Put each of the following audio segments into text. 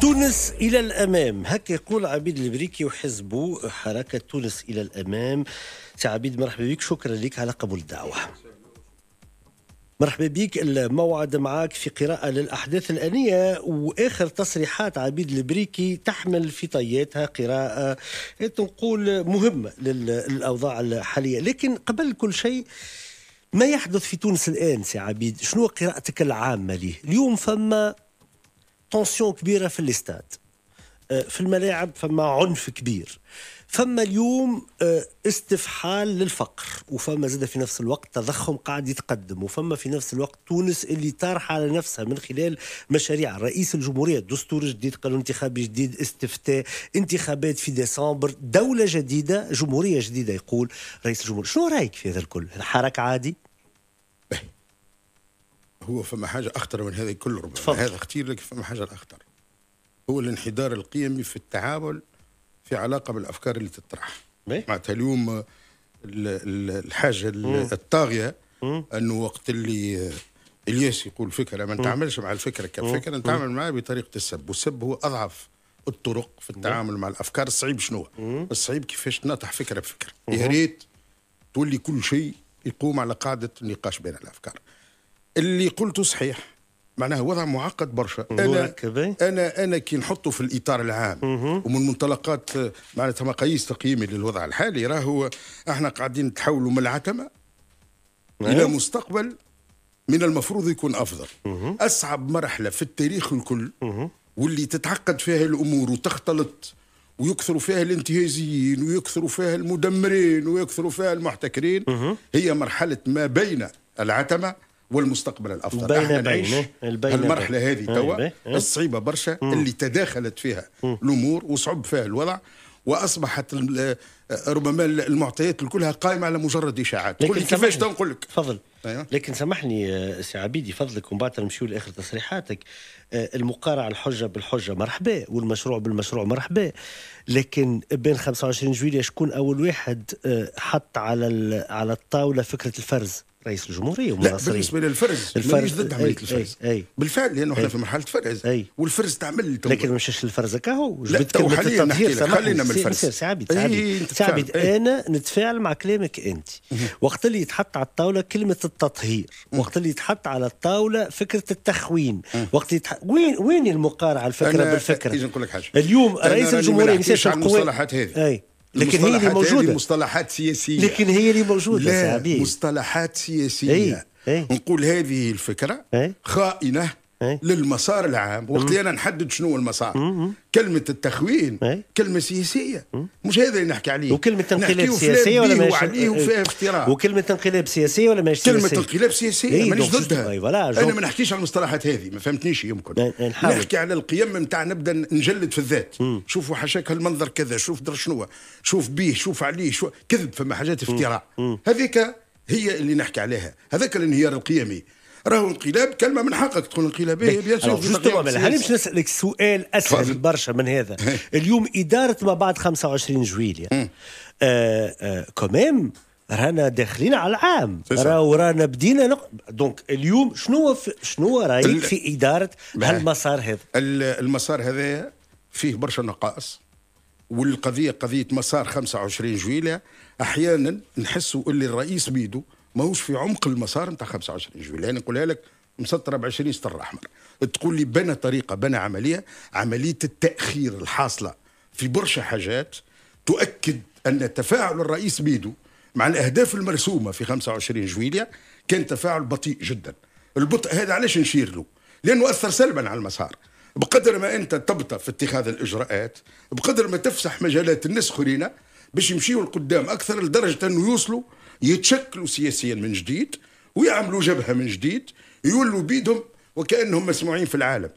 تونس إلى الأمام هكا يقول عبيد البريكي وحزبه حركة تونس إلى الأمام سي عبيد مرحبا بك شكرا لك على قبول الدعوة مرحبا بك الموعد معك في قراءة للأحداث الآنية وآخر تصريحات عبيد البريكي تحمل في طياتها قراءة تقول مهمة للأوضاع الحالية لكن قبل كل شيء ما يحدث في تونس الآن سي عبيد شنو قراءتك العامة ليه اليوم فما طونسيون كبيره في الاستاد آه، في الملاعب فما عنف كبير فما اليوم آه، استفحال للفقر وفما زاد في نفس الوقت تضخم قاعد يتقدم وفما في نفس الوقت تونس اللي طارحه على نفسها من خلال مشاريع رئيس الجمهوريه دستور جديد قانون انتخابي جديد استفتاء انتخابات في ديسمبر دوله جديده جمهوريه جديده يقول رئيس الجمهوريه شنو رايك في هذا الكل حركة عادي هو فما حاجة أخطر من هذا كله ربما هذا خطير لكن فما حاجة أخطر هو الانحدار القيمي في التعامل في علاقة بالأفكار اللي تطرح معناتها اليوم الحاجة الطاغية أنه وقت اللي الياس يقول فكرة ما نتعاملش مع الفكرة كفكرة نتعامل معها بطريقة السب والسب هو أضعف الطرق في التعامل مع الافكار الصعيب شنو الصعيب كيفاش تنطح فكره بفكره يا ريت تولي كل شيء يقوم على قاعده النقاش بين الافكار اللي قلته صحيح معناه وضع معقد برشا انا انا انا كي نحطه في الاطار العام مه. ومن منطلقات معناتها مقاييس تقييمي للوضع الحالي راهو احنا قاعدين نتحولوا من العتمه نعم. الى مستقبل من المفروض يكون افضل مه. اصعب مرحله في التاريخ الكل مه. واللي تتعقد فيها الامور وتختلط ويكثروا فيها الانتهازيين ويكثروا فيها المدمرين ويكثروا فيها المحتكرين هي مرحله ما بين العتمه والمستقبل الافضل بين بين المرحله هذه توا إيه؟ الصعيبه برشا اللي تداخلت فيها الامور وصعب فيها الوضع واصبحت آه، ربما المعطيات كلها قائمه على مجرد اشاعات تقول كيفاش نقول لك تفضل أيوة. لكن سامحني آه، سي عبيدي فضلك ومن بعد نمشيو لاخر تصريحاتك آه، المقارعه الحجه بالحجه مرحبا والمشروع بالمشروع مرحبا لكن بين 25 جويلية شكون اول واحد حط على على الطاوله فكره الفرز رئيس الجمهوريه ومناصرين بالنسبه للفرز الفرز ضد عمليه الفرز أي, أي بالفعل لانه احنا في مرحله فرز أي والفرز تعمل لكن مش مشاش للفرز كاهو جبت كلمه التطهير خلينا من الفرز سي عبيد سي عبيد انا نتفاعل مع كلامك انت وقت اللي يتحط على الطاوله كلمه التطهير وقت اللي يتحط على الطاوله فكره التخوين وقت وين وين المقارعه الفكره بالفكره؟ نقول لك حاجه اليوم رئيس الجمهوريه ما نحكيش عن المصطلحات هذه لكن هي اللي موجوده مصطلحات سياسيه لكن هي اللي موجوده لا مصطلحات سياسيه أي. أي. نقول هذه الفكره أي. خائنه إيه؟ للمسار العام وقت اللي انا نحدد شنو المسار كلمه التخوين إيه؟ كلمه سياسيه مش هذا اللي نحكي عليه وكلمه انقلاب إيه، سياسيه ولا ماشي وعليه وفيها افتراء وكلمه انقلاب سياسيه ولا ماشي كلمه انقلاب سياسيه مانيش ضدها أيوة، انا ما نحكيش على المصطلحات هذه ما فهمتنيش يمكن نحكي على القيم نتاع نبدا نجلد في الذات شوفوا حشاك هالمنظر كذا شوف در شنو شوف بيه شوف عليه شو كذب فما حاجات افتراء هذيك هي اللي نحكي عليها هذاك الانهيار القيمي راهو انقلاب كلمه من حقك تقول انقلاب ايه بيان سور هل باش نسالك سؤال اسهل برشا من هذا إيه. اليوم اداره ما بعد 25 جويليا إيه. آه آه رانا داخلين على العام راهو رانا بدينا نق... دونك اليوم شنو في... شنو رايك ال... في اداره هالمسار هذا المسار هذا فيه برشا نقائص والقضيه قضيه مسار 25 جويليا احيانا نحسوا اللي الرئيس بيدو ماهوش في عمق المسار نتاع 25 جويليه يعني نقولها لك مسطره ب 20 سطر احمر تقول لي بنى طريقه بنى عمليه عمليه التاخير الحاصله في برشا حاجات تؤكد ان تفاعل الرئيس بيدو مع الاهداف المرسومه في 25 جويليه كان تفاعل بطيء جدا البطء هذا علاش نشير له لانه اثر سلبا على المسار بقدر ما انت تبطأ في اتخاذ الاجراءات بقدر ما تفسح مجالات الناس اخرين باش يمشيوا لقدام اكثر لدرجه انه يوصلوا يتشكلوا سياسيا من جديد ويعملوا جبهه من جديد يولوا بيدهم وكانهم مسموعين في العالم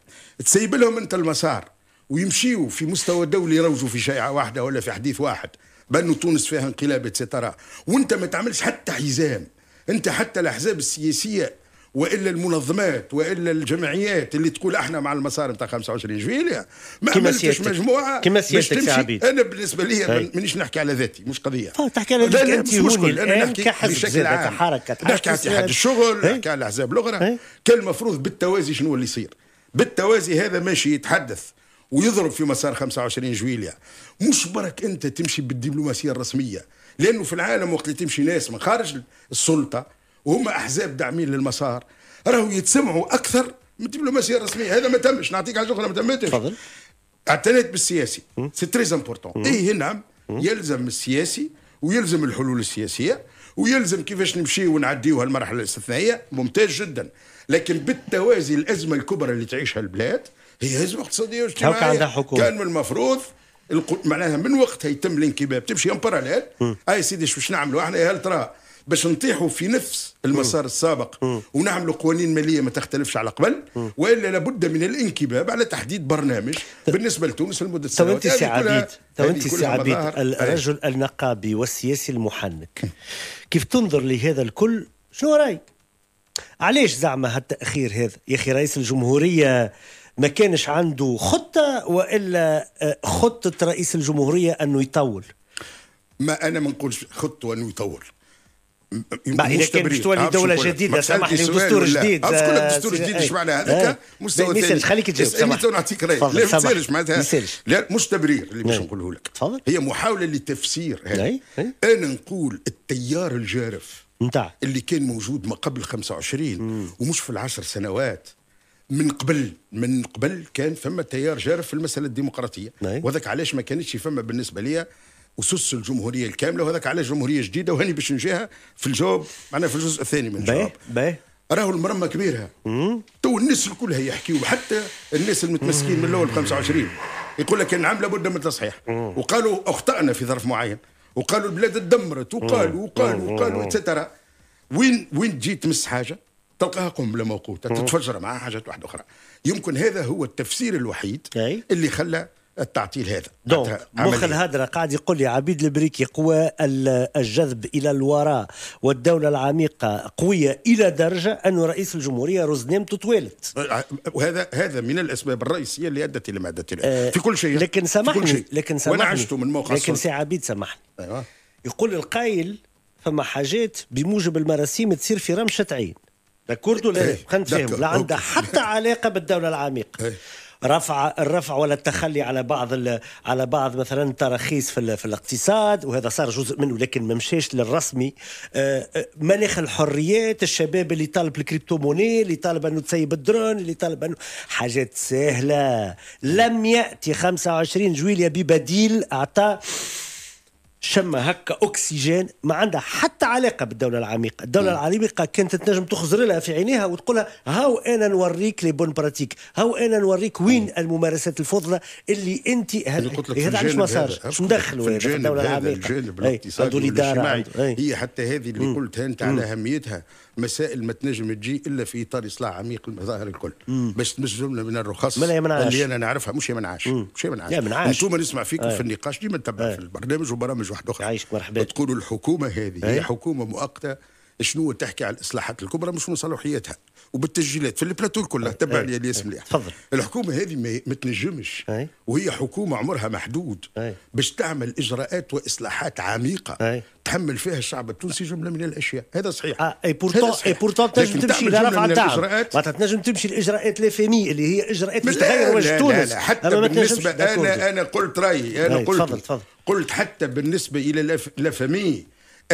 تسيب لهم انت المسار ويمشيوا في مستوى دولي يروجوا في شيعه واحده ولا في حديث واحد بانه تونس فيها انقلاب اتسترا وانت ما تعملش حتى حزام انت حتى الاحزاب السياسيه والا المنظمات والا الجمعيات اللي تقول احنا مع المسار نتاع 25 جويليه ما عملتش مجموعه كما سيادتك سي عبيد انا بالنسبه لي مانيش نحكي على ذاتي مش قضيه طيب، تحكي على ذاتي انت مشكل انا إيه، نحكي بشكل عام نحكي على اتحاد الشغل نحكي على الاحزاب الاخرى إيه. كان المفروض بالتوازي شنو اللي يصير بالتوازي هذا ماشي يتحدث ويضرب في مسار 25 جويليا مش برك انت تمشي بالدبلوماسيه الرسميه لانه في العالم وقت اللي تمشي ناس من خارج السلطه وهم احزاب داعمين للمسار راهو يتسمعوا اكثر من الدبلوماسيه الرسميه هذا ما تمش نعطيك حاجه اخرى ما تمتش تفضل اعتنيت بالسياسي سي تري امبورتون اي نعم يلزم السياسي ويلزم الحلول السياسيه ويلزم كيفاش نمشيو ونعديو هالمرحله الاستثنائيه ممتاز جدا لكن بالتوازي الازمه الكبرى اللي تعيشها البلاد هي ازمه اقتصاديه واجتماعيه كان من المفروض القو... معناها من وقتها يتم الانكباب تمشي ان باراليل اي سيدي شو باش نعملوا احنا هل ترى باش نطيحوا في نفس المسار السابق ونعملوا قوانين ماليه ما تختلفش على قبل والا لابد من الانكباب على تحديد برنامج بالنسبه لتونس لمده سنوات تو انت سي عبيد تو انت سي عبيد الرجل النقابي والسياسي المحنك كيف تنظر لهذا الكل شنو رايك؟ علاش زعما هالتاخير هذا؟ يا اخي رئيس الجمهوريه ما كانش عنده خطه والا آه، خطه رئيس الجمهوريه انه يطول ما انا ما نقولش خطه انه يطول ما اذا كان باش تولي دوله جديده سامحني دستور جديد أه، لك آه، دستور جديد اش آه، معناها هذاك مستوى ثاني خليك تجاوب إيه، نعطيك راي لا ما تسالش معناتها لا مش تبرير اللي باش نعم. نقوله لك تفضل هي محاوله لتفسير نعم، نعم. انا نقول التيار الجارف نتاع اللي كان موجود ما قبل 25 ومش في العشر سنوات من قبل من قبل كان فما تيار جارف في المساله الديمقراطيه وهذاك علاش ما كانتش فما بالنسبه ليا اسس الجمهوريه الكامله وهذاك علاش جمهوريه جديده وهاني باش نجيها في الجواب معناها في الجزء الثاني من الجواب باهي راهو المرمه كبيره تو الناس هي يحكيوا حتى الناس المتمسكين من الاول 25 يقول لك نعم لابد من التصحيح وقالوا اخطانا في ظرف معين وقالوا البلاد تدمرت وقالوا وقالوا وقالوا اتسترا وين وين تجي تمس حاجه تلقاها قنبله موقوته تتفجر معها حاجات واحده اخرى يمكن هذا هو التفسير الوحيد اللي خلى التعطيل هذا دونك مخ الهدره قاعد يقول لي عبيد البريكي قوى الجذب الى الوراء والدوله العميقه قويه الى درجه ان رئيس الجمهوريه روزنيم تطويلت وهذا آه، هذا من الاسباب الرئيسيه اللي ادت الى ادت آه في كل شيء لكن سامحني لكن سامحني وانا عشته من موقع لكن سي عبيد سامحني أيوة. يقول القايل فما حاجات بموجب المراسيم تصير في رمشه عين داكورد ولا خلينا إيه، نتفاهم لا عندها حتى علاقه بالدوله العميقه إيه. رفع الرفع ولا التخلي على بعض على بعض مثلا التراخيص في, في الاقتصاد وهذا صار جزء منه لكن ما مشاش للرسمي آه، آه، مناخ الحريات الشباب اللي طالب الكريبتو موني اللي طالب انه تسيب الدرون اللي طالب انه حاجات سهله لم ياتي 25 جويليا ببديل اعطى شم هكا اكسجين ما عندها حتى علاقه بالدوله العميقه، الدوله م. العميقه كانت تنجم تخزر لها في عينيها وتقول لها هاو انا نوريك لي بون براتيك، هاو انا نوريك وين م. الممارسات الفضلى اللي انت هذا علاش ما صارش ندخلوا في, في الدوله العميقه الجانب الاقتصادي هي حتى هذه اللي قلتها انت على اهميتها مسائل ما تنجم تجي الا في اطار اصلاح عميق المظاهر الكل باش تمس جمله من الرخص ما اللي انا نعرفها مش منعاش مش منعاش من انتم نسمع فيكم آه. في النقاش ديما نتبع آه. في البرنامج وبرامج واحده اخرى يعيشك مرحبا تقولوا الحكومه هذه هي حكومه مؤقته شنو تحكي على الاصلاحات الكبرى مش من صلاحياتها وبالتسجيلات في البلاتو كلها تبع لي الياس مليح تفضل الحكومه هذه ما تنجمش وهي حكومه عمرها محدود باش تعمل اجراءات واصلاحات عميقه تحمل فيها الشعب التونسي جمله من الاشياء هذا صحيح اه اي بورتون اي بورتون تنجم تمشي لرفع التعب معناتها تنجم تمشي لاجراءات لا فيمي اللي هي اجراءات باش تغير وجه تونس حتى بالنسبه انا انا قلت رايي انا قلت قلت حتى بالنسبه الى لا فيمي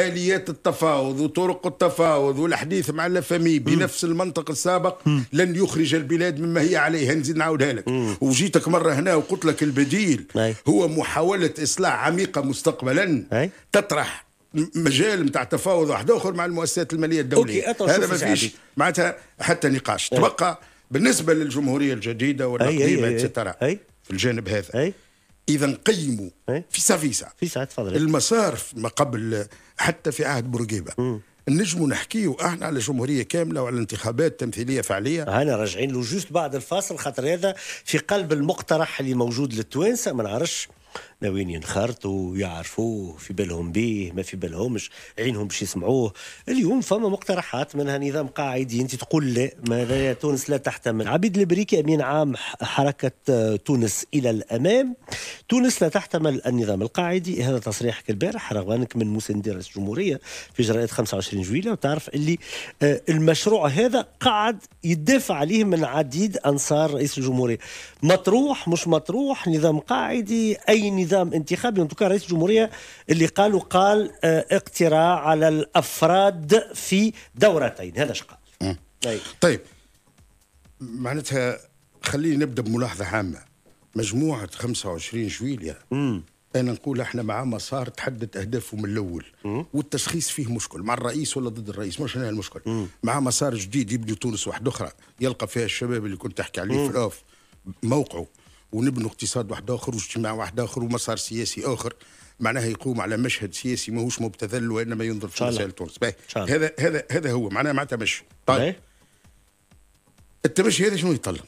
اليات التفاوض وطرق التفاوض والحديث مع لافامي بنفس المنطق السابق لن يخرج البلاد مما هي عليه نزيد نعاودها لك وجيتك مره هنا وقلت لك البديل هو محاوله اصلاح عميقه مستقبلا تطرح مجال نتاع تفاوض واحد اخر مع المؤسسات الماليه الدوليه هذا ما فيش معناتها حتى نقاش تبقى بالنسبه للجمهوريه الجديده والقديمه ترى في الجانب هذا أي. اذا نقيموا إيه؟ فيسا فيسا فيسا تفضل ما قبل حتى في عهد بورقيبه نجموا نحكيوا احنا على جمهوريه كامله وعلى انتخابات تمثيليه فعليه هنا راجعين له جوست بعد الفاصل خاطر هذا في قلب المقترح اللي موجود للتوانسه ما نعرفش ناويين ينخرطوا يعرفوه في بالهم بيه ما في بالهمش عينهم باش يسمعوه اليوم فما مقترحات منها نظام قاعدي انت تقول لا ماذا تونس لا تحتمل عبيد البريكي امين عام حركه آه، تونس الى الامام تونس لا تحتمل النظام القاعدي هذا تصريحك البارح رغم انك من مسندي رئيس الجمهوريه في جرائد 25 جويليه وتعرف اللي آه، المشروع هذا قاعد يدافع عليه من عديد انصار رئيس الجمهوريه مطروح مش مطروح نظام قاعدي اي نظام نظام انتخابي ان رئيس الجمهوريه اللي قالوا قال آه، اقتراع على الافراد في دورتين هذا اش قال طيب. طيب معناتها خليني نبدا بملاحظه عامه مجموعه 25 جويليا انا نقول احنا مع مسار تحدد اهدافه من الاول والتشخيص فيه مشكل مع الرئيس ولا ضد الرئيس مش هنا المشكل مع مسار جديد يبني تونس واحد اخرى يلقى فيها الشباب اللي كنت تحكي عليه في الاوف موقعه ونبنوا اقتصاد واحد اخر واجتماع واحد اخر ومسار سياسي اخر معناها يقوم على مشهد سياسي ماهوش مبتذل وانما ينظر في مسائل تونس هذا هذا هذا هو معناها مع تمشي طيب التمشي هذا شنو يطلب؟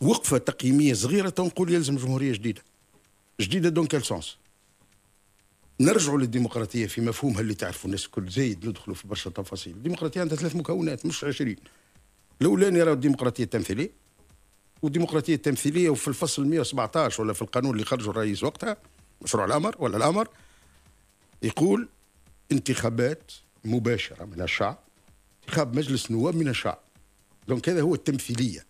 وقفه تقييميه صغيره تنقول يلزم جمهوريه جديده جديده دون كال سونس نرجعوا للديمقراطيه في مفهومها اللي تعرفوا الناس الكل زايد ندخلوا في برشا تفاصيل الديمقراطيه عندها ثلاث مكونات مش 20 الاولاني راهو الديمقراطيه التمثيليه والديمقراطيه التمثيليه وفي الفصل 117 ولا في القانون اللي خرجه الرئيس وقتها مشروع الامر ولا الامر يقول انتخابات مباشره من الشعب انتخاب مجلس نواب من الشعب دونك هذا هو التمثيليه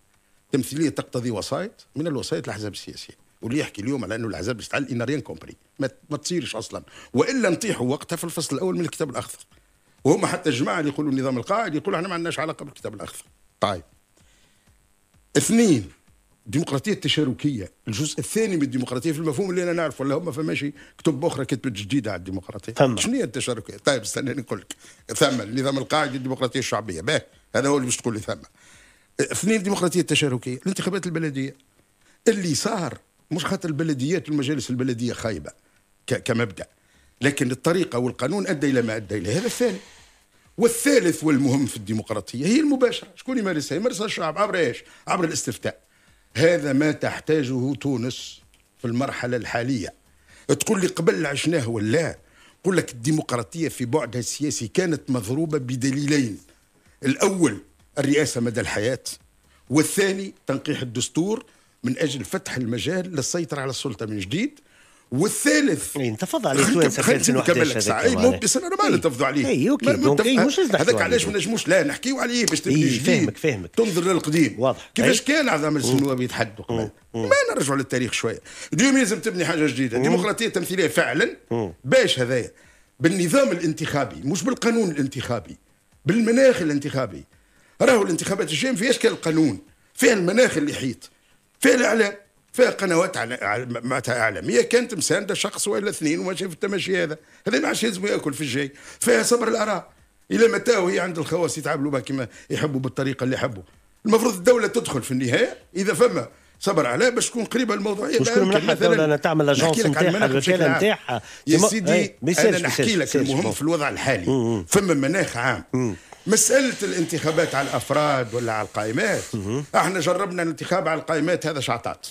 التمثيليه تقتضي وسائط من الوسائط الاحزاب السياسيه واللي يحكي اليوم على انه الاحزاب تستعل ان ريان كومبري ما, ما تصيرش اصلا والا نطيحوا وقتها في الفصل الاول من الكتاب الاخضر وهم حتى الجماعه اللي يقولوا النظام القائد يقولوا احنا ما عندناش علاقه بالكتاب الاخضر طيب اثنين الديمقراطيه التشاركيه الجزء الثاني من الديمقراطيه في المفهوم اللي انا نعرفه ولا هما فماشي كتب اخرى كتبت جديده على الديمقراطيه ثم شنو هي التشاركيه طيب استناني نقول لك ثم النظام القاعدي الديمقراطيه الشعبيه باه هذا هو اللي باش تقول لي ثم اثنين الديمقراطيه التشاركيه الانتخابات البلديه اللي صار مش خاطر البلديات والمجالس البلديه خايبه كمبدا لكن الطريقه والقانون ادى الى ما ادى اليه هذا الثاني والثالث والمهم في الديمقراطيه هي المباشره شكون يمارسها يمارسها الشعب عبر ايش عبر الاستفتاء هذا ما تحتاجه تونس في المرحلة الحالية تقول لي قبل عشناه ولا قل لك الديمقراطية في بعدها السياسي كانت مضروبة بدليلين الأول الرئاسة مدى الحياة والثاني تنقيح الدستور من أجل فتح المجال للسيطرة على السلطة من جديد والثالث إيه، انتفض عليه توانسه في 2011 اي مو بس انا ما نتفضوا إيه. عليه اي اوكي دونك اي مش هذاك علاش ما نجموش لا نحكيو عليه باش تبني إيه، جديد فاهمك فاهمك تنظر للقديم واضح كيفاش كان هذا مجلس النواب يتحدوا قبل ما نرجعوا للتاريخ شويه اليوم لازم تبني حاجه جديده ديمقراطيه تمثيليه فعلا باش هذايا بالنظام الانتخابي مش بالقانون الانتخابي بالمناخ الانتخابي راهو الانتخابات الجايه فيهاش كان القانون فيها المناخ اللي حيط فيها الاعلام فقنوات معناتها اعلاميه كانت مسانده شخص ولا اثنين وما شاف التماشي هذا هذا ما عادش لازم ياكل في الجاي فيها صبر الاراء الى متى وهي عند الخواص يتعاملوا بها كما يحبوا بالطريقه اللي يحبوا المفروض الدوله تدخل في النهايه اذا فما صبر عليه باش تكون قريبه الموضوعيه وشكون ملحق مثلا تعمل اجونس نتاعها الوكاله نتاعها يا سيدي إيه، انا نحكي لك المهم في الوضع الحالي فما مناخ عام مسألة الانتخابات على الأفراد ولا على القائمات احنا جربنا الانتخاب على القائمات هذا شعطات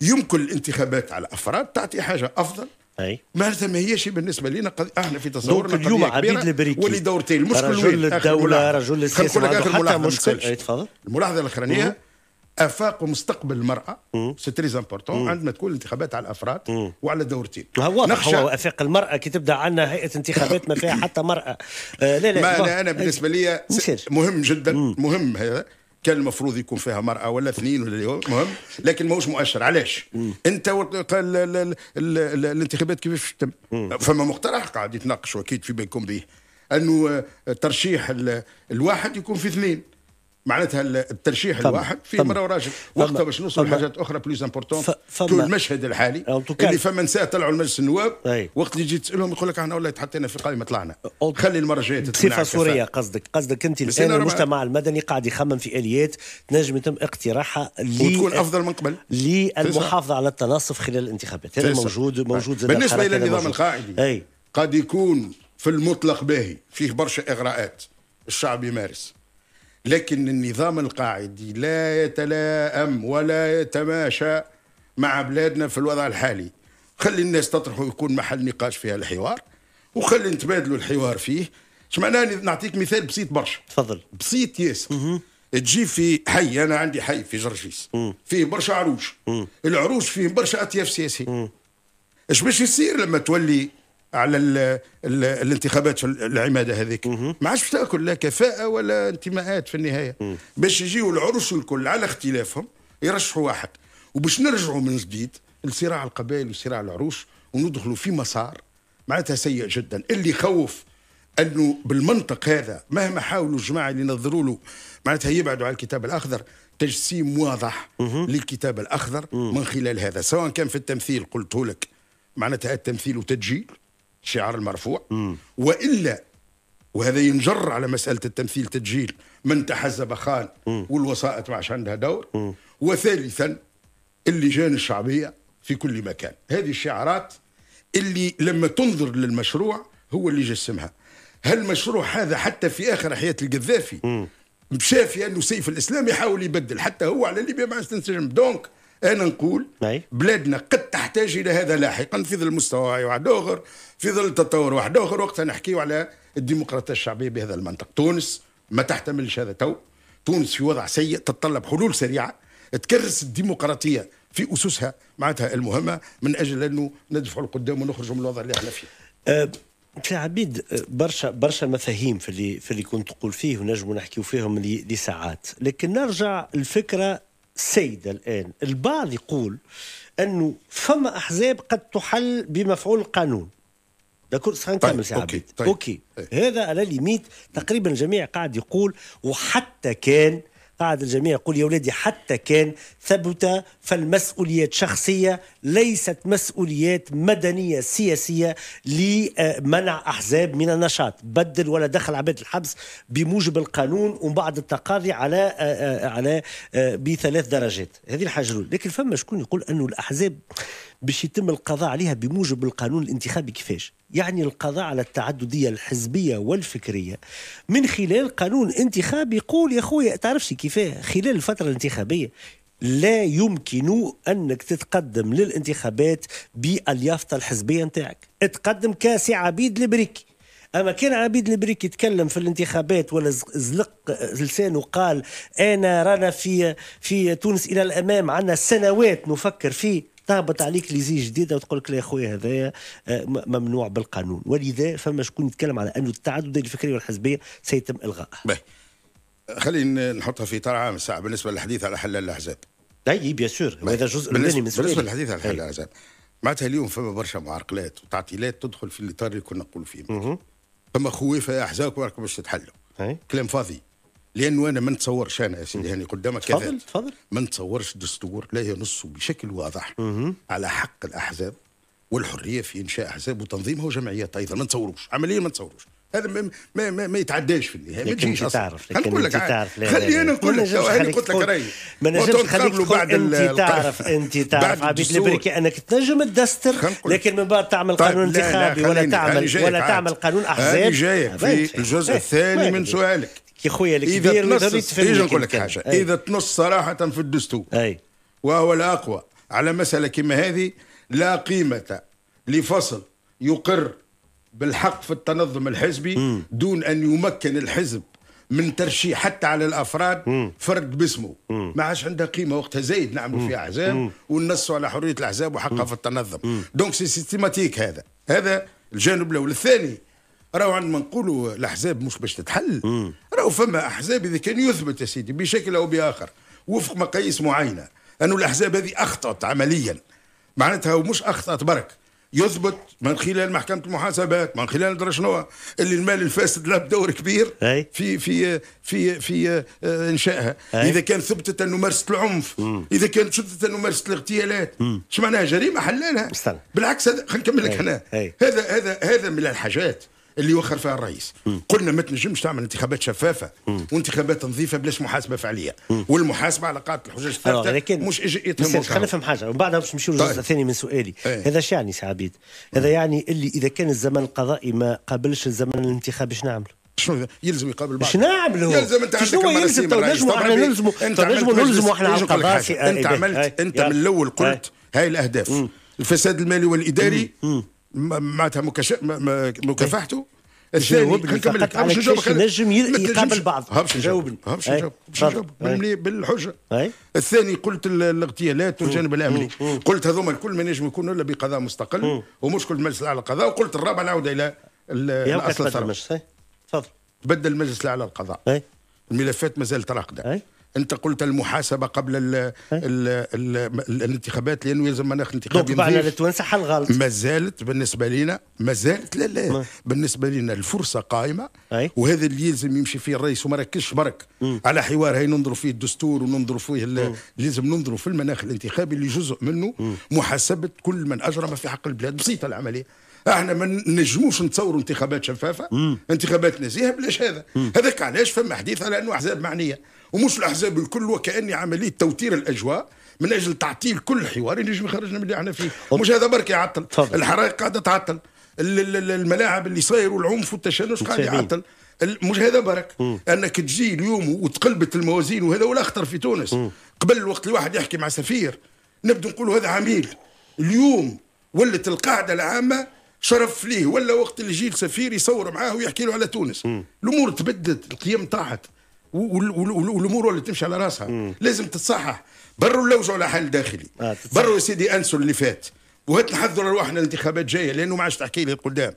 يمكن الانتخابات على الأفراد تعطي حاجة أفضل اي معناتها ما هيش بالنسبه لنا قد... احنا في تصورنا اليوم عبيد البريكي ولي دورتين المشكل رجل الدوله رجل السياسه حتى مشكل الملاحظه الاخرانيه افاق ومستقبل المراه سي تري امبورتون عندما تكون الانتخابات على الافراد مم. وعلى دورتين هو نخشى هو افاق المراه كي تبدا عندنا هيئه انتخابات ما فيها حتى مراه آه لا لا ما انا, أنا بالنسبه لي مهم جدا مم. مهم هذا كان المفروض يكون فيها مرأة ولا اثنين ولا مهم لكن ماهوش مؤشر علاش انت قال الانتخابات كيفاش تتم فما مقترح قاعد يتناقشوا اكيد في بينكم به انه آه، ترشيح الواحد يكون في اثنين معناتها الترشيح طبعا. الواحد في طبعا. مره وراجل وقتها باش نوصل حاجات اخرى بليز امبورتون طول المشهد الحالي اللي فما نساء طلعوا لمجلس النواب أي. وقت اللي تجي تسالهم يقول لك احنا والله تحطينا في قائمه طلعنا خلي المره الجايه بصفه سوريه قصدك قصدك انت الان المجتمع ربع. المدني قاعد يخمم في اليات تنجم يتم اقتراحها وتكون افضل من قبل للمحافظه على التناصف خلال الانتخابات هذا موجود طيب. موجود بالنسبه الى النظام القاعدي قد يكون في المطلق باهي فيه برشا اغراءات الشعب يمارس لكن النظام القاعدي لا يتلائم ولا يتماشى مع بلادنا في الوضع الحالي خلي الناس تطرحه يكون محل نقاش فيها الحوار وخلي نتبادلوا الحوار فيه معناه نعطيك مثال بسيط برشا تفضل بسيط ياسر تجي في حي انا عندي حي في جرجيس فيه برشا عروش العروش فيه برشا اطياف سياسي اش باش يصير لما تولي على ال ال الانتخابات في العماده هذيك ما عادش تاكل لا كفاءه ولا انتماءات في النهايه باش يجيو العرش الكل على اختلافهم يرشحوا واحد وباش نرجعوا من جديد لصراع القبائل وصراع العروش وندخلوا في مسار معناتها سيء جدا اللي يخوف انه بالمنطق هذا مهما حاولوا الجماعه اللي نظروا له معناتها يبعدوا على الكتاب الاخضر تجسيم واضح للكتاب الاخضر من خلال هذا سواء كان في التمثيل قلت لك معناتها التمثيل وتدجيل الشعار المرفوع م. والا وهذا ينجر على مساله التمثيل تدجيل من تحزب خان م. والوسائط ما عندها دور م. وثالثا اللجان الشعبيه في كل مكان هذه الشعارات اللي لما تنظر للمشروع هو اللي جسمها هل المشروع هذا حتى في اخر حياه القذافي مشى في انه سيف الاسلام يحاول يبدل حتى هو على ليبيا ما تنسجم دونك انا نقول بلادنا قد تحتاج الى هذا لاحقا في ظل مستوى واحد اخر في ظل تطور واحد اخر وقتها نحكيو على الديمقراطيه الشعبيه بهذا المنطق تونس ما تحتملش هذا تو تونس في وضع سيء تتطلب حلول سريعه تكرس الديمقراطيه في اسسها معناتها المهمه من اجل انه ندفعوا لقدام ونخرجوا من الوضع اللي احنا فيه. أه في عبيد أه، برشا برشا مفاهيم في اللي في اللي كنت تقول فيه ونجم نحكيو فيهم لساعات لكن نرجع الفكره سيدة الآن البعض يقول أنه فما أحزاب قد تحل بمفعول القانون داكور سنكمل طيب، سي عبيد اوكي, طيب. أوكي. هذا على ليميت تقريبا الجميع قاعد يقول وحتى كان قاعد الجميع يقول يا ولادي حتى كان ثبت فالمسؤوليات شخصية ليست مسؤوليات مدنية سياسية لمنع أحزاب من النشاط بدل ولا دخل عباد الحبس بموجب القانون ومن بعد التقاضي على على آه، بثلاث درجات هذه الحاجة الأولى لكن فما شكون يقول أنه الأحزاب باش يتم القضاء عليها بموجب القانون الانتخابي كيفاش يعني القضاء على التعدديه الحزبيه والفكريه من خلال قانون انتخابي يقول يا خويا تعرفش كيفاه خلال الفتره الانتخابيه لا يمكن انك تتقدم للانتخابات باليافطه الحزبيه نتاعك تقدم عبيد البريكي اما كان عبيد البريك يتكلم في الانتخابات ولا زلق لسانه قال انا رانا في في تونس الى الامام عندنا سنوات نفكر فيه تهبط عليك ليزي جديده وتقول لك لا يا خويا هذايا آه، ممنوع بالقانون ولذا فما شكون يتكلم على انه التعدد الفكري والحزبيه سيتم الغائه. خلينا نحطها في طرعه من الساعه بالنسبه للحديث على حل الاحزاب. اي بيان سور هذا جزء بالنسبه, من بالنسبه للحديث على حل الاحزاب معناتها اليوم فما برشا معرقلات وتعطيلات تدخل في الاطار اللي كنا نقولوا فيه. فما خويفه يا احزاب راكم باش تتحلوا. كلام فاضي. لانه انا ما نتصورش انا يا سيدي هاني يعني قدامك تفضل تفضل ما نتصورش دستور لا ينص بشكل واضح مم. على حق الاحزاب والحريه في انشاء احزاب وتنظيمها وجمعيات ايضا ما نتصوروش عمليا ما نتصوروش هذا ما ما, ما, ما يتعداش في النهايه ما تجيش تعرف لكن نقول لك تعرف خلي انا نقول لك هاني قلت لك رايي ما نجمش خليك بعد انت تعرف انت تعرف عبيد البركي انك تنجم تدستر لكن من بعد تعمل طيب، قانون انتخابي ولا تعمل ولا تعمل قانون احزاب جايك في الجزء إيه، الثاني من سؤالك كي خويا الكبير ما يقدرش اجي نقول لك حاجه أي. اذا تنص صراحه في الدستور اي وهو الاقوى على مساله كما هذه لا قيمه لفصل يقر بالحق في التنظم الحزبي م. دون ان يمكن الحزب من ترشيح حتى على الافراد مم. فرد باسمه ما عادش عندها قيمه وقتها زايد نعملوا فيها احزاب وننصوا على حريه الاحزاب وحقها في التنظم مم. دونك سي سيستيماتيك هذا هذا الجانب الاول الثاني راهو عندما نقولوا الاحزاب مش باش تتحل مم. راهو فما احزاب اذا كان يثبت يا سيدي بشكل او باخر وفق مقاييس معينه انه الاحزاب هذه اخطات عمليا معناتها مش اخطات برك يثبت من خلال محكمه المحاسبات من خلال درا شنو اللي المال الفاسد له دور كبير أي. في في في في آه، انشائها اذا كان ثبتت انه مارست العنف اذا كان ثبتت انه مارست الاغتيالات شو معناها جريمه حلالها بالعكس هذا خلينا نكمل لك هنا هذا هذا هذا من الحاجات اللي يوخر فيها الرئيس م. قلنا ما تنجمش تعمل انتخابات شفافه م. وانتخابات نظيفه بلاش محاسبه فعليه م. والمحاسبه على قاعده الحجاج الثابته آه، لكن مش اجئتهم خلينا نفهم حاجه وبعدها باش نمشيو للجزء طيب. الثاني من سؤالي ايه. هذا شو يعني سي عبيد؟ هذا يعني اللي اذا كان الزمن القضائي ما قابلش الزمن الانتخابي شنو نعملوا؟ شنو يلزم يقابل بعض شنو نعملوا يلزم انت شنو يلزم تو طيب، نجموا احنا نلزموا تو نجموا نلزموا احنا على القضاء انت عملت إيه. انت من الاول قلت إيه. هاي الاهداف الفساد المالي والاداري معناتها مكافحته إيه. الثاني نكمل لك هبش يقابل بعض إيه. إيه. بالحجه الثاني قلت الاغتيالات والجانب الامني قلت هذوما الكل ما ينجم يكون الا بقضاء مستقل ومشكل المجلس الاعلى القضاء وقلت الرابع نعود الى الاصل تفضل تبدل المجلس الاعلى القضاء الملفات مازالت راقده انت قلت المحاسبه قبل الـ إيه. الـ الـ الـ الانتخابات لانه يلزم مناخ انتخابي دونك بعنا للتوانسه حل غلط ما زالت بالنسبه لنا ما زالت لا لا ما. بالنسبه لنا الفرصه قائمه أي. وهذا اللي يلزم يمشي فيه الرئيس وما ركزش برك م. على حوار هاي ننظروا فيه الدستور وننظروا فيه لازم ننظروا في المناخ الانتخابي اللي جزء منه م. محاسبه كل من اجرم في حق البلاد بسيطه العمليه احنا ما نجموش نتصوروا انتخابات شفافه مم. انتخابات نزيهه بلاش هذا هذاك علاش فما حديث على انه احزاب معنيه ومش الاحزاب الكل وكاني عمليه توتير الاجواء من اجل تعطيل كل حوار ينجم يخرجنا من اللي احنا فيه مش هذا برك يعطل الحرائق قاعده تعطل الملاعب اللي صاير والعنف والتشنج قاعد يعطل مش هذا برك مم. انك تجي اليوم وتقلبت الموازين وهذا ولا اخطر في تونس مم. قبل وقت الواحد يحكي مع سفير نبدا نقولوا هذا عميل اليوم ولت القاعده العامه شرف ليه ولا وقت اللي يجي السفير يصور معاه ويحكي له على تونس م. الامور تبدلت القيم طاحت والامور اللي تمشي على راسها م. لازم تتصحح بروا لوجوا على حل داخلي آه بروا يا سيدي انسوا اللي فات وهات نحذر ارواحنا الانتخابات جايه لانه ما عادش تحكي لي القدام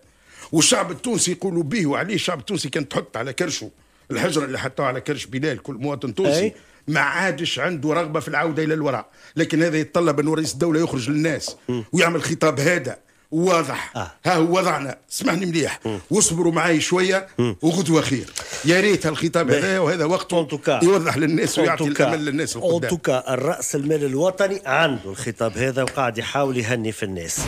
والشعب التونسي يقولوا به وعليه الشعب التونسي كان تحط على كرشه الحجره اللي حطوها على كرش بلال كل مواطن تونسي أي. ما عادش عنده رغبه في العوده الى الوراء لكن هذا يتطلب ان رئيس الدوله يخرج للناس م. ويعمل خطاب هادئ واضح آه. ها هو وضعنا اسمعني مليح واصبروا معي شويه وغدوه خير يا ريت الخطاب هذا وهذا وقته يوضح للناس ويعطي الامل للناس اونتوكا الراس المال الوطني عنده الخطاب هذا وقاعد يحاول يهني في الناس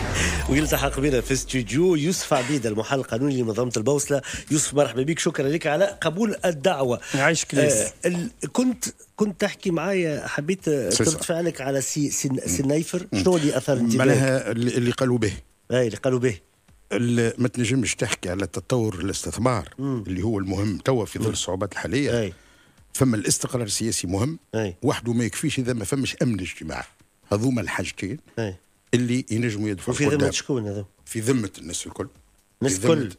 ويلتحق بنا في استوديو يوسف عبيد المحل القانوني لمنظمه البوصله يوسف مرحبا بك شكرا لك على قبول الدعوه يعيشك آه ال... كنت كنت تحكي معايا حبيت ترد فعلك على سي سي, سي نايفر شنو اللي اثر انتباهك؟ معناها اللي قالوا به اي اللي قالوا به ما تنجمش تحكي على التطور الاستثمار مم. اللي هو المهم توا في ظل الصعوبات الحاليه أي. فما الاستقرار السياسي مهم أي. وحده ما يكفيش اذا ما فماش امن اجتماعي هذوما الحاجتين أي. اللي ينجموا يدفعوا في ذمه شكون هذا؟ في ذمه الناس الكل الناس الكل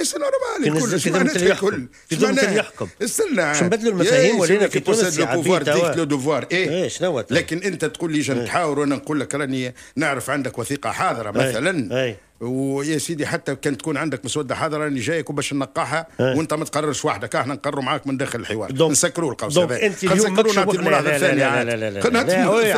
بس نورمال كل شو معناتها الكل شو معناتها يحكم استنى باش نبدلوا المفاهيم إيه، ولينا في تونس يا عبيد ديك لو دوفوار ايه, إيه شنو لكن انت تقول لي جا إيه. نتحاور وانا نقول لك راني نعرف عندك وثيقه حاضره إيه. مثلا ايه. ايه. ويا سيدي حتى كان تكون عندك مسوده حاضره راني جايك وباش نقعها إيه. وانت ما تقررش وحدك احنا نقروا معاك من داخل الحوار نسكروا القوس هذا انت نسكروا نعطي الملاحظه الثانيه عاد لا لا لا لا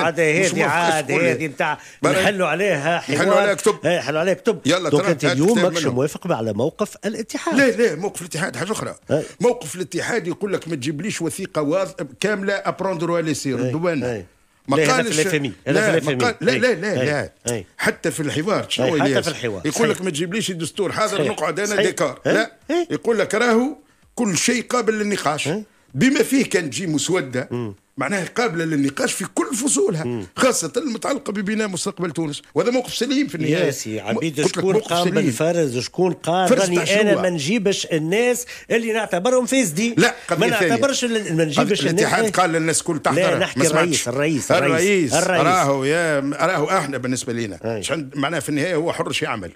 عادي هذه عادي هذه نتاع نحلوا عليها حوار نحلوا عليها كتب نحلوا إيه، عليها كتب يلا دونك انت اليوم ماكش موافق على موقف الاتحاد لا لا موقف الاتحاد حاجه اخرى إيه. موقف الاتحاد يقول لك ما تجيبليش وثيقه كامله ابروندرو لي سير دوانه ما قالش لا في لا هذا إيه، لا لا إيه، لا لا إيه. حتى في الحوار شنو حتى في الحوار يقول لك ما تجيبليش الدستور حاضر نقعد انا ديكار لا يقول لك راهو كل شيء قابل للنقاش بما فيه كان تجي مسوده مم. معناها قابله للنقاش في كل فصولها مم. خاصه المتعلقه ببناء مستقبل تونس وهذا موقف سليم في النهايه يا سي عبيد شكون قام بالفرز وشكون قال راني انا ما نجيبش الناس اللي نعتبرهم فاسدين لا ما نعتبرش ما نجيبش الناس الاتحاد قال للناس كل تحضر لا نحكي ما الرئيس الرئيس الرئيس, الرئيس. راهو يا راهو احنا بالنسبه لنا معناها في النهايه هو حر يعمل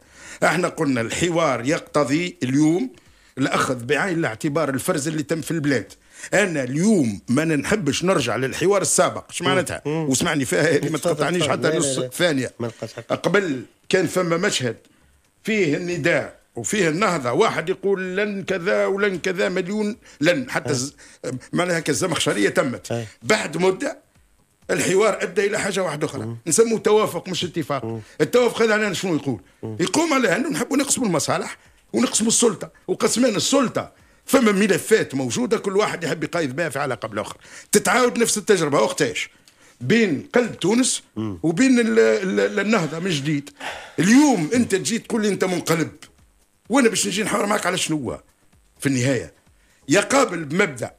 احنا قلنا الحوار يقتضي اليوم الاخذ بعين الاعتبار الفرز اللي تم في البلاد انا اليوم ما نحبش نرجع للحوار السابق اش معناتها واسمعني فيها هذه ما تقطعنيش حتى نص ثانيه قبل كان فما مشهد فيه النداء وفيه النهضة واحد يقول لن كذا ولن كذا مليون لن حتى أه. ز... معناها كالزمخشرية تمت أه. بعد مدة الحوار أدى إلى حاجة واحدة أخرى نسموه توافق مش اتفاق مم. التوافق هذا علينا شنو يقول مم. يقوم على أنه نحبوا نقسموا المصالح ونقسموا السلطة وقسمان السلطة فما ملفات موجوده كل واحد يحب يقايض بها في علاقه بالاخر تتعاود نفس التجربه وقتاش بين قلب تونس وبين الـ الـ النهضه من جديد اليوم انت تجي تقول لي انت منقلب وانا باش نجي نحاور معك على شنو في النهايه يقابل بمبدا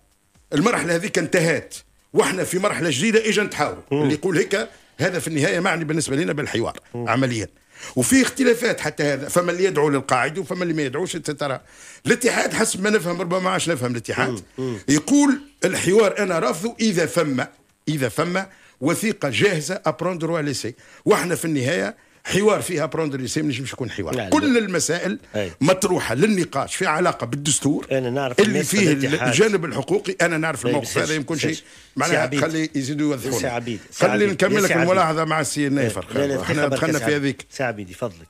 المرحله هذيك انتهت واحنا في مرحله جديده اجا نتحاور اللي يقول هيك هذا في النهايه معني بالنسبه لنا بالحوار عمليا وفي اختلافات حتى هذا فما اللي يدعو للقاعدة وفما اللي ما يدعوش ترى الاتحاد حسب ما نفهم ربما عادش نفهم الاتحاد يقول الحوار أنا رافضه إذا فما إذا فما وثيقة جاهزة أبروندرو ليسي وإحنا في النهاية حوار فيها بروندر يسام مش يكون حوار يعني كل المسائل أي. مطروحه للنقاش في علاقه بالدستور أنا نعرف اللي فيه الجانب الحقوقي انا نعرف الموقف هذا يمكن شيء معناها خلي يزيدوا يوضحوا خلي نكمل لك الملاحظه مع السي نايفر احنا دخلنا في هذيك سي عبيدي فضلك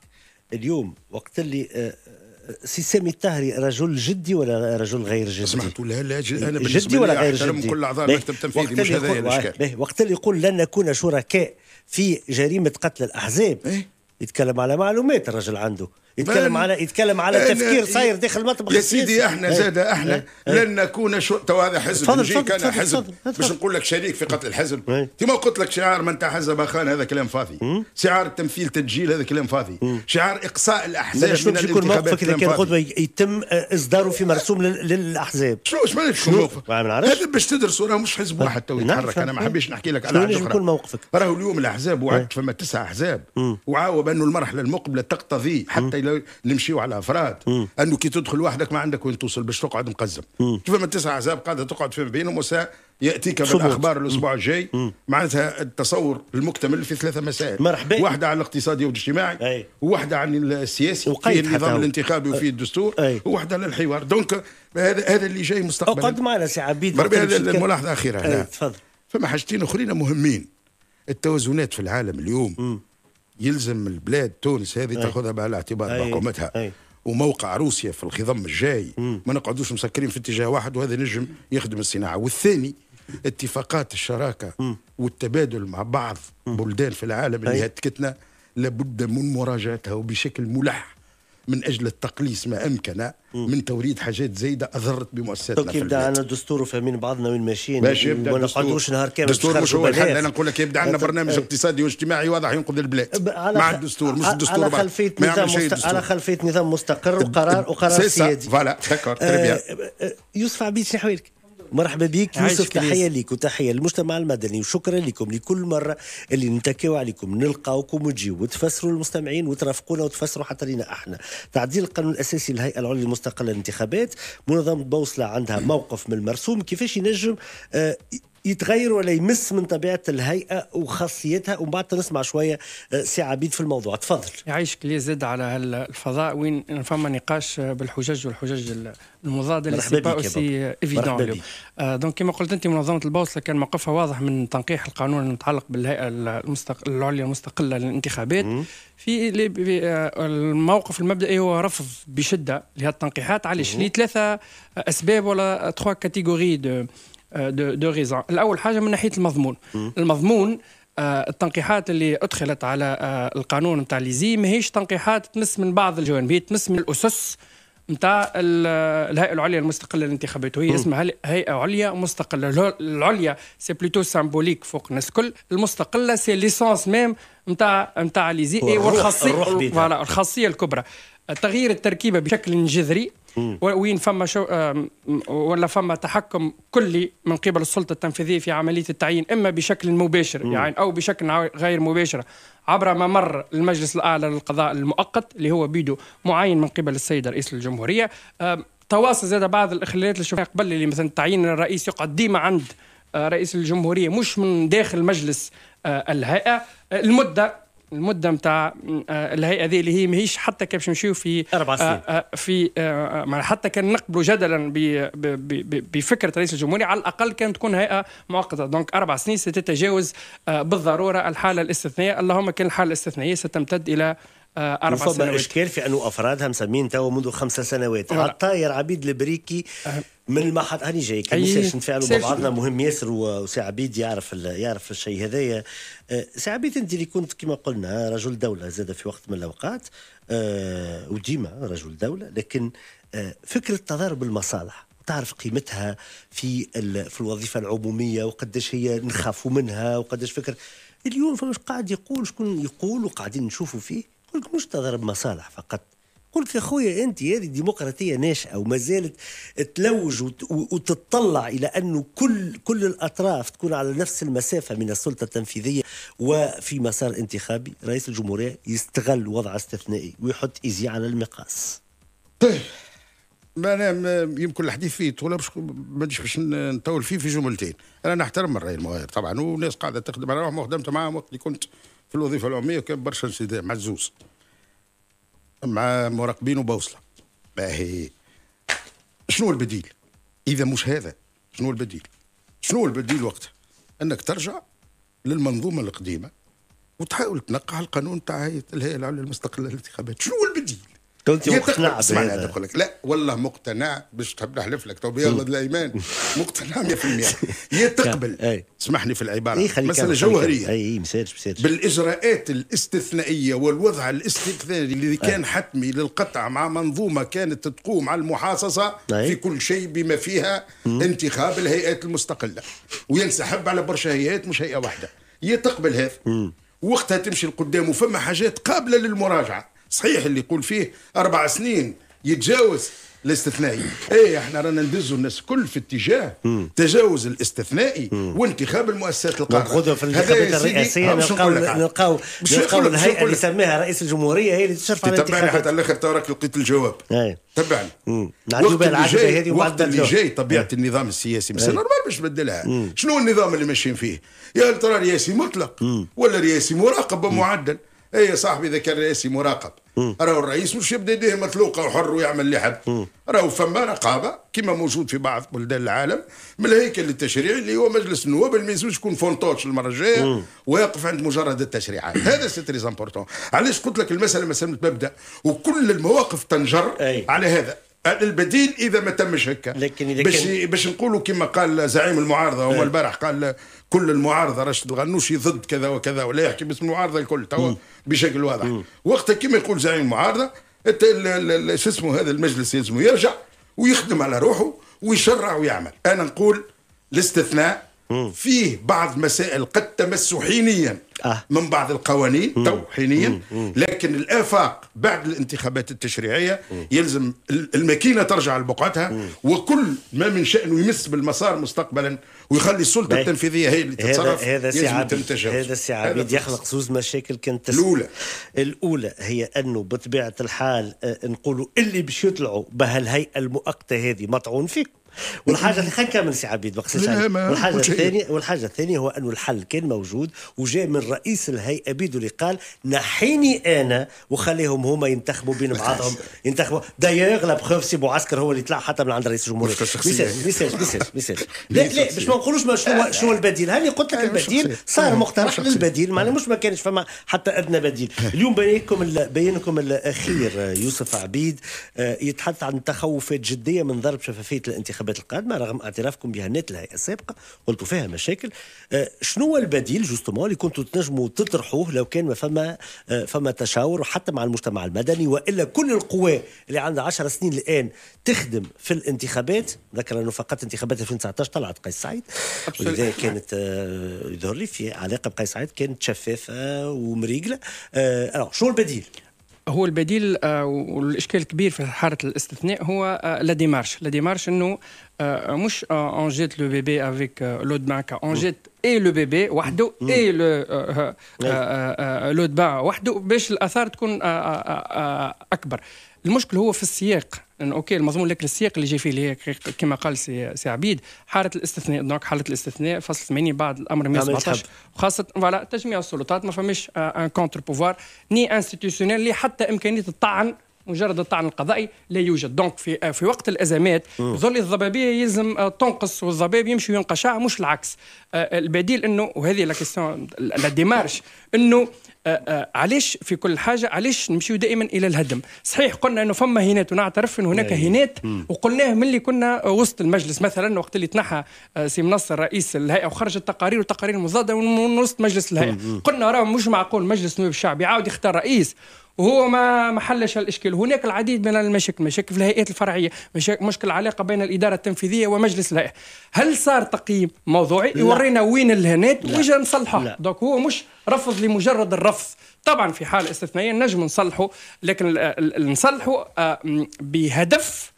اليوم وقت اللي آه، آه، سي سامي الطهري رجل جدي ولا رجل غير جدي؟ سمحت ولا لا جد انا جدي ولا غير جدي؟ كل اعضاء المكتب التنفيذي مش هذا الاشكال وقت اللي يقول لن نكون شركاء في جريمه قتل الاحزاب إيه؟ يتكلم على معلومات الرجل عنده يتكلم على يتكلم على تفكير صاير داخل المطبخ يا سيدي احنا إيه. زاد احنا إيه. إيه. لن نكون شو تو هذا حزب تفضل نجيك انا حزب باش نقول لك شريك في قتل الحزب ما قلت لك شعار من تحزب اخان هذا كلام فاضي شعار التمثيل تجيل هذا كلام فاضي شعار اقصاء الاحزاب شنو باش يكون موقفك اذا كان غدوه يتم اصداره في مرسوم للاحزاب شنو اش مالك موقفك هذا باش تدرسوا راه مش حزب نعم، واحد تو نعم، يتحرك انا ما حبيش نحكي لك على حاجه يعني اخرى موقفك راهو اليوم الاحزاب وعدت فما تسع احزاب وعاوب انه المرحله المقبله تقتضي حتى الى نمشيو على افراد انه كي تدخل وحدك ما عندك وين توصل باش تقعد مقزم كيف ما تسع احزاب قاعده تقعد في بينهم وساعه ياتيك بالاخبار الاسبوع الجاي معناتها التصور المكتمل في ثلاثه مسائل مرحبا واحده على الاقتصادي والاجتماعي أي. وواحده عن السياسي وفي النظام الانتخابي وفي الدستور وواحده على الحوار دونك هذا هذا اللي جاي مستقبلا قد معنا سي عبيد هذا الملاحظه اخيره تفضل فما حاجتين اخرين مهمين التوازنات في العالم اليوم مم. يلزم البلاد تونس هذه تاخذها بعين الاعتبار بقومتها وموقع روسيا في الخضم الجاي ما نقعدوش مسكرين في اتجاه واحد وهذا نجم يخدم الصناعه والثاني اتفاقات الشراكه والتبادل مع بعض بلدان في العالم اللي هتكتنا لابد من مراجعتها وبشكل ملح من اجل التقليص ما امكن من توريد حاجات زايده اضرت بمؤسساتنا دونك يبدا عندنا دستور وفاهمين بعضنا وين ماشيين ماشي يبدا ما نقعدوش نهار كامل دستور مش هو الحل انا نقول لك يبدا عندنا أه، برنامج أه. اقتصادي واجتماعي واضح ينقذ البلاد أه، مع الدستور مش الدستور على خلفيه نظام على خلفيه نظام مستقر وقرار وقرار سيادي فوالا دكور تري بيان يوسف عبيد شنو حوالك؟ مرحبا بك يوسف تحيه ليك وتحيه للمجتمع المدني وشكرا لكم لكل مره اللي نتكيو عليكم نلقاوكم وتجيو وتفسروا المستمعين وترافقونا وتفسروا حتى لينا احنا تعديل القانون الاساسي للهيئه العليا المستقله للانتخابات منظمه بوصله عندها موقف من المرسوم كيفاش ينجم آه، يتغير ولا يمس من طبيعه الهيئه وخاصيتها ومن بعد نسمع شويه آه، سي عبيد في الموضوع تفضل يعيشك لي زد على الفضاء وين فما نقاش آه، بالحجج والحجج المضاده اللي سي با ايفيدون دونك كما قلت انت منظمه البوصله كان موقفها واضح من تنقيح القانون المتعلق بالهيئه المستق... العليا المستقله للانتخابات م. في آه، الموقف المبدئي هو رفض بشده لهذه التنقيحات علاش؟ لثلاثه اسباب ولا تخوا كاتيجوري دو آه، دو, دو ريزون الاول حاجه من ناحيه المضمون المضمون آه، التنقيحات اللي ادخلت على آه، القانون نتاع ليزي ماهيش تنقيحات تمس من بعض الجوانب هي تمس من الاسس نتاع الهيئه العليا المستقله للانتخابات وهي اسمها هيئه عليا مستقله العليا سي بلوتو سامبوليك فوق الناس الكل المستقله سي ليسونس ميم نتاع نتاع ليزي إيه، والخاصيه الخاصيه الكبرى تغيير التركيبه بشكل جذري وين فما شو ولا فما تحكم كلي من قبل السلطه التنفيذيه في عمليه التعيين اما بشكل مباشر يعني او بشكل غير مباشر عبر ممر المجلس الاعلى للقضاء المؤقت اللي هو بيدو معين من قبل السيد رئيس الجمهوريه تواصل زاد بعض الاخلالات اللي شفناها قبل اللي مثلا تعيين الرئيس يقعد ديما عند آه، رئيس الجمهوريه مش من داخل مجلس آه، الهيئه آه، المده المده نتاع آه، الهيئه هذه اللي هي ماهيش حتى كان باش نمشيو في اربع سنين آه، آه، في حتى كان نقبلوا جدلا بفكره رئيس الجمهوريه على الاقل كان تكون هيئه مؤقته دونك اربع سنين ستتجاوز بالضروره الحاله الاستثنائيه اللهم كان الحاله الاستثنائيه ستمتد الى آه، أربع سنوات إشكال في أنه أفرادها مسمين توا منذ خمس سنوات الطاير عبيد البريكي أه. من المحط هاني جايك نتفاعلوا نفعلوا بعضنا مهم ياسر وسي عبيد يعرف ال... يعرف الشيء هذايا آه، سي عبيد أنت اللي كنت كما قلنا رجل دولة زاد في وقت من الأوقات أه وديما رجل دولة لكن أه فكرة تضارب المصالح تعرف قيمتها في ال... في الوظيفة العمومية وقداش هي نخافوا منها وقداش فكر اليوم فمش قاعد يقول شكون يقول وقاعدين نشوفوا فيه قلت مش تضرب مصالح فقط قلت يا خويا انت هذه ديمقراطيه ناشئه وما زالت تلوج وتتطلع الى انه كل كل الاطراف تكون على نفس المسافه من السلطه التنفيذيه وفي مسار انتخابي رئيس الجمهوريه يستغل وضع استثنائي ويحط ايزي على المقاس. طيب ما انا يمكن الحديث فيه طول باش ما نجيش باش نطول فيه في جملتين انا نحترم الراي المغاير طبعا والناس قاعده تخدم على روحها وخدمت معاهم وقت اللي كنت في الوظيفه العموميه كان برشا مع الزوز مع مراقبين وبوصله باهي شنو البديل؟ اذا مش هذا شنو البديل؟ شنو البديل وقتها؟ انك ترجع للمنظومه القديمه وتحاول تنقح القانون تاع الهيئه العليا للمستقلة للانتخابات شنو البديل؟ كنت مقتنع هذا بقول لك لا والله مقتنع باش تحب نحلف لك تو بيغلط الايمان مقتنع 100% يا تقبل اسمحني في العباره مساله جوهريه اي مسيرش مسيرش بالاجراءات الاستثنائيه والوضع الاستثنائي اللي كان حتمي للقطع مع منظومه كانت تقوم على المحاصصه في كل شيء بما فيها انتخاب الهيئات المستقله وينسحب على برشا هيئات مش هيئه واحده يا تقبل هذا وقتها تمشي لقدام وفما حاجات قابله للمراجعه صحيح اللي يقول فيه أربع سنين يتجاوز الاستثنائي ايه احنا رانا ندزوا الناس كل في اتجاه تجاوز الاستثنائي وانتخاب المؤسسات القارة خذوا في الانتخابات الرئاسية نلقاو نلقاو الهيئة اللي سماها رئيس الجمهورية هي اللي تشرف على تبعني حتى الاخر تراك لقيت الجواب إيه. تبعني وقت اللي جاي وقت اللي جاي طبيعة مم. إيه. النظام السياسي بس إيه. نورمال باش تبدلها شنو النظام اللي ماشيين فيه يا ترى رئاسي مطلق ولا رئاسي مراقب ومعدل اي يا صاحبي اذا كان رئيسي مراقب راهو الرئيس مش يبدا يديه مطلوقه وحر ويعمل اللي يحب راهو فما رقابه كما موجود في بعض بلدان العالم من الهيكل التشريعي اللي هو مجلس النواب اللي ما يلزمش يكون فونتوش المره الجايه واقف عند مجرد التشريعات هذا سي تريز امبورتون علاش قلت لك المساله مساله مبدا وكل المواقف تنجر أي. على هذا البديل اذا ما تمش هكا لكن اذا باش باش نقولوا كما قال زعيم المعارضه هو إيه. البارح قال كل المعارضه راشد الغنوشي ضد كذا وكذا ولا يحكي باسم المعارضه الكل توا بشكل واضح وقتها كما يقول زعيم المعارضه شو اسمه هذا المجلس يلزمه يرجع ويخدم على روحه ويشرع ويعمل انا نقول الاستثناء فيه بعض المسائل قد تمس حينيا آه. من بعض القوانين تو حينيا لكن الافاق بعد الانتخابات التشريعيه يلزم الماكينه ترجع لبقعتها وكل ما من شانه يمس بالمسار مستقبلا ويخلي السلطه التنفيذيه هي اللي تتصرف هذا سي عبيد هذا سي عبيد يخلق زوز مشاكل كانت الاولى الاولى هي انه بطبيعه الحال آه، نقولوا اللي باش يطلعوا بهالهيئه المؤقته هذه مطعون فيكم والحاجه اللي خلينا نكمل سي عبيد ما والحاجه الثانيه والحاجه الثانيه هو انه الحل كان موجود وجاء من رئيس الهيئه بيدو اللي قال نحيني انا وخليهم هما ينتخبوا بين بعضهم ينتخبوا دايوغ لا بروف سي معسكر هو اللي طلع حتى من عند رئيس الجمهوريه ميساج ميساج ميساج ميساج لا لا باش ما نقولوش شنو شنو البديل هاني قلت لك البديل صار مقترح للبديل معناها مش ما كانش فما حتى ادنى بديل اليوم بينكم بينكم الاخير يوسف عبيد آه، يتحدث عن تخوفات جديه من ضرب شفافيه الانتخابات الانتخابات القادمه رغم اعترافكم بها نت الهيئه السابقه قلتوا فيها مشاكل آه، شنو هو البديل جوستومون اللي كنتوا تنجموا تطرحوه لو كان ما فما آه، فما تشاور حتى مع المجتمع المدني والا كل القوى اللي عندها 10 سنين الان تخدم في الانتخابات ذكر انه فقط انتخابات 2019 طلعت قيس سعيد ولذلك كانت آه، يظهر لي في علاقه بقيس سعيد كانت شفافه ومريقله شنو البديل؟ هو البديل آه، والاشكال الكبير في حاله الاستثناء هو آه، لا ديمارش لا ديمارش انه آه، مش اون جيت لو بيبي افيك لو دو اون جيت اي لو بيبي وحده اي لو لو دبان وحده باش الاثار تكون اكبر المشكل هو في السياق لانه اوكي المضمون لكن السياق اللي جاي فيه اللي هي كما قال سي, سي عبيد حاله الاستثناء دونك حاله الاستثناء فصل 8 بعد الامر 117 وخاصه فوالا تجميع السلطات ما فماش ان كونتر بوفوار ني انستيتيوشنيل اللي حتى امكانيه الطعن مجرد الطعن القضائي لا يوجد دونك في آه، في وقت الازمات ظل الضبابيه يلزم آه، تنقص والضباب يمشي وينقشع مش العكس آه، البديل انه وهذه لا لا ديمارش انه علاش في كل حاجه علاش نمشيو دائما الى الهدم صحيح قلنا انه فما هينات ونعترف ان هناك هينات وقلناه ملي كنا وسط المجلس مثلا وقت اللي تنحى سي منصر رئيس الهيئه وخرجت تقارير وتقارير مضاده من وسط مجلس الهيئه قلنا راه مش معقول مجلس النواب الشعبي عاود يختار رئيس وهو ما ما حلش الاشكال هناك العديد من المشاكل مشاكل في الهيئات الفرعيه مشاكل مشكل العلاقه بين الاداره التنفيذيه ومجلس الهيئه هل صار تقييم موضوعي يورينا وين الهنات وجه نصلحه دونك هو مش رفض لمجرد الرفض طبعا في حال استثنائيه نجم نصلحه لكن نصلحه آه، بهدف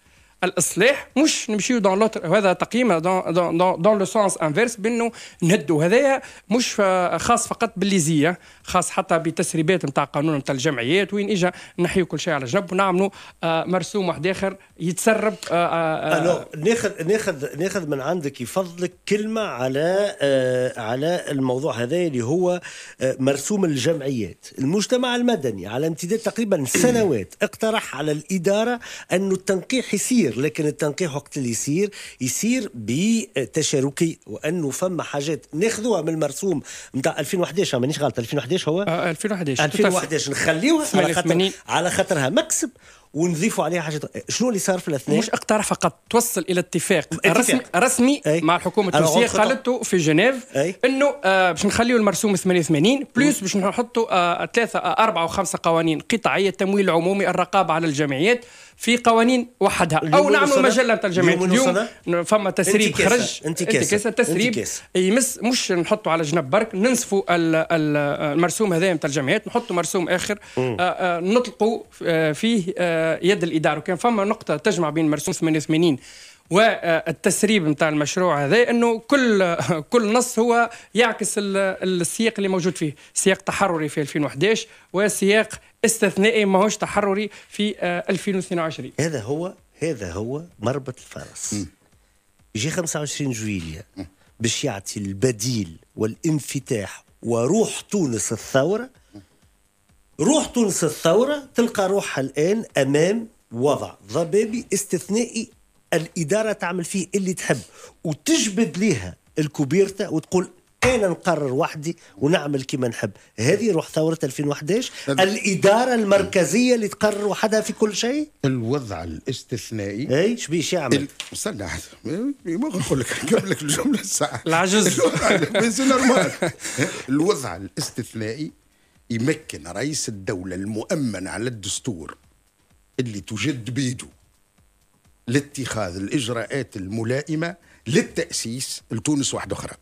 الاصلاح مش نمشيو دون لوتر هذا تقييم دون دون دون لو سونس انفيرس بانه نهدوا هذايا مش آه، خاص فقط بالليزيه خاص حتى بتسريبات نتاع قانون نتاع الجمعيات وين اجى نحيو كل شيء على جنب ونعملوا آه، مرسوم واحد اخر يتسرب آه، آه، ناخذ ناخذ ناخذ من عندك يفضلك كلمه على على الموضوع هذا اللي هو مرسوم الجمعيات المجتمع المدني على امتداد تقريبا سنوات اقترح على الاداره انه التنقيح يصير لكن التنقيح وقت اللي يصير يصير بتشاركي وانه فما حاجات ناخذوها من المرسوم نتاع 2011 مانيش غلط 2011 2011 هو آه 2011 2011 نخليوها على خاطر على خاطرها مكسب ونضيفوا عليها حاجه شنو اللي صار في الاثنين مش اقتراح فقط توصل الى اتفاق, رسمي رسمي أي. مع الحكومه التونسيه قالته في جنيف انه آه باش نخليو المرسوم 88 بلوس باش نحطوا آه، ثلاثه آه اربعه وخمسه قوانين قطاعيه التمويل العمومي الرقابه على الجمعيات في قوانين وحدها او نعمل مجله نتاع الجمعيات اليوم فما تسريب خرج انتكاسه تسريب يمس مش نحطه على جنب برك ننسفوا المرسوم هذا نتاع الجمعيات نحطوا مرسوم اخر آه، آه، نطلقوا آه، فيه يد الاداره وكان فما نقطه تجمع بين مرسوم 88 والتسريب نتاع المشروع هذا انه كل كل نص هو يعكس السياق اللي موجود فيه، سياق تحرري في 2011 وسياق استثنائي ماهوش تحرري في 2022 آه، هذا هو هذا هو مربط الفرس يجي 25 جويليا باش يعطي البديل والانفتاح وروح تونس الثورة روح تونس الثورة تلقى روحها الآن أمام وضع ضبابي استثنائي الإدارة تعمل فيه اللي تحب وتجبد ليها الكوبيرتا وتقول انا نقرر وحدي ونعمل كما نحب هذه روح ثوره 2011 نعم. الاداره المركزيه اللي تقرر وحدها في كل شيء الوضع الاستثنائي اي شبيش يعمل استنى ما نقول لك نقول لك الجمله الساعه العجز الوضع الاستثنائي يمكن رئيس الدوله المؤمن على الدستور اللي تجد بيده لاتخاذ الاجراءات الملائمه للتاسيس لتونس واحده اخرى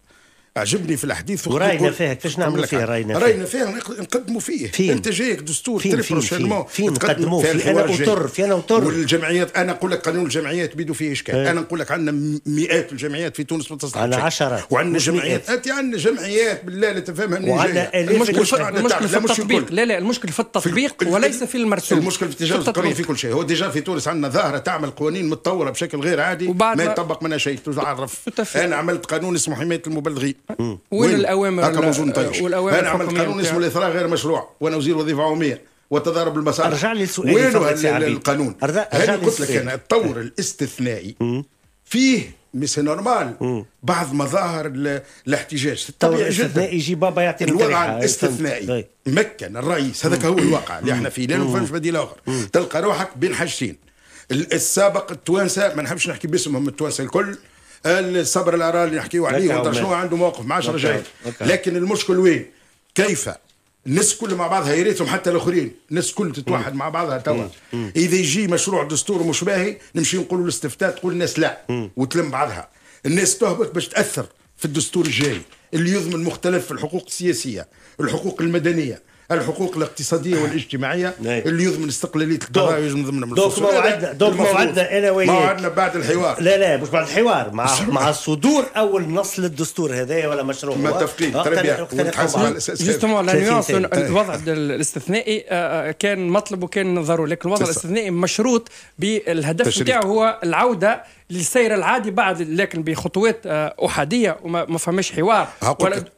عجبني في الحديث وراينا فيها كيفاش نعملوا فيها راينا فيها راينا فيها نقدموا فيه فين؟ انت جايك دستور فين فين فين, فين نقدموا فيه انا وطر في انا وطر والجمعيات انا نقول لك قانون الجمعيات بيدو فيه اشكال إيه. انا نقول لك عندنا مئات الجمعيات في تونس ما تصلحش على عشرات وعندنا جمعيات انت عندنا جمعيات بالله لا تفهمها من وعندنا المشكل في التطبيق لا لا المشكل في التطبيق وليس في المرسوم المشكل في التجاوز القانوني في كل شيء هو ديجا في تونس عندنا ظاهره تعمل قوانين متطوره بشكل غير عادي ما يطبق منها شيء تعرف انا عملت قانون اسمه حمايه المبلغين وين, الاوامر هكا منظوم طيش انا عملت قانون اسمه الاثراء غير مشروع وانا وزير وظيفه عموميه وتضارب المسار ارجع لي السؤال وين القانون هذا قلت لك انا الطور الاستثنائي فيه مي نورمال بعض مظاهر الاحتجاج الطبيعي جدا يجي بابا يعطي الوضع أيوة، الاستثنائي طيب. مكن الرئيس هذاك هو الواقع اللي احنا فيه لا فهمش بديل اخر تلقى روحك بين حاجتين السابق التوانسه ما نحبش نحكي باسمهم التوانسه الكل الصبر العرال اللي نحكيو عليه شنو عنده موقف معاش رجعي لكن المشكل وين كيف الناس كل مع بعضها يا ريتهم حتى الاخرين الناس كل تتوحد مع بعضها توا اذا يجي مشروع دستور مش باهي نمشي نقولوا الاستفتاء تقول الناس لا وتلم بعضها الناس تهبط باش تاثر في الدستور الجاي اللي يضمن مختلف الحقوق السياسيه الحقوق المدنيه الحقوق الاقتصاديه نعم. والاجتماعيه نعم. اللي يضمن استقلاليه القضاء ويضمن ضمن دوك موعدنا دوك موعدنا انا وياك موعدنا بعد الحوار لا لا مش بعد الحوار مع مع صدور اول نص للدستور هذا ولا مشروع ما تفقيد متفقين آه، جوستومون لانونس الوضع الاستثنائي آه، آه، كان مطلب وكان ضروري لكن الوضع الاستثنائي مشروط بالهدف نتاعو هو العوده للسير العادي بعد لكن بخطوات آه، احاديه وما فماش حوار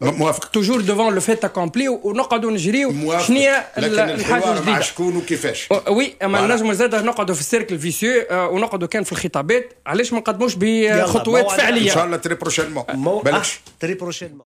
موافق توجور دوفون لو فيت اكومبلي ونقعدوا نجريو شنو الحاجه الجديده مع شكون وكيفاش وي اما نجموا زاد نقعدوا في السيركل فيسيو آه، ونقعدوا كان في الخطابات علاش ما نقدموش بخطوات فعليه ان شاء الله تري بروشينمون آه، تري بروشينمون